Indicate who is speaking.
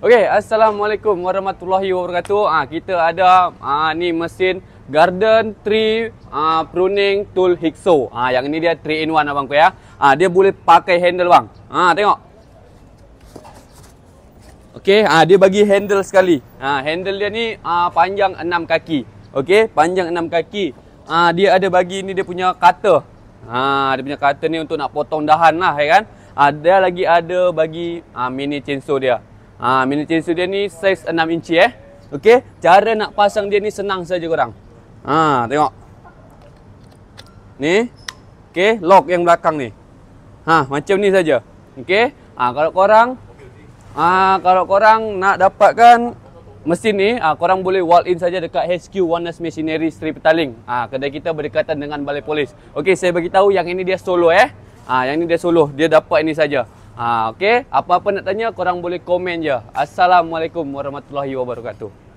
Speaker 1: Okey, assalamualaikum warahmatullahi wabarakatuh. Ah ha, kita ada ah ha, ni mesin Garden Tree ha, ah, pruning tool hikso. Ah ha, yang ini dia 3 in 1 abangku ya. Ah ha, dia boleh pakai handle bang. Ah ha, tengok. Okey, ah ha, dia bagi handle sekali. Ah ha, handle dia ni ha, panjang 6 kaki. Okey, panjang 6 kaki. Ah ha, dia ada bagi ni dia punya cutter. Ah ha, dia punya cutter ni untuk nak potong dahan lah ya kan. Ada ah, ha, lagi ada bagi ha, mini chainsaw dia. Ha, miniature studio ni saiz 6 inci eh. Okey, cara nak pasang dia ni senang saja korang. Ha, tengok. Ni. Okey, lock yang belakang ni. Ha, macam ni saja. Okey. Ha, kalau korang ha, kalau korang nak dapatkan mesin ni, ha, korang boleh wall in saja dekat HQ Oneness Machinery Street Petaling. Ha, kedai kita berdekatan dengan balai polis. Okey, saya bagi tahu yang ini dia solo eh. Ha, yang ini dia solo. Dia dapat ini saja. Ha, ah, okay, apa-apa nak tanya korang boleh komen je. Assalamualaikum warahmatullahi wabarakatuh.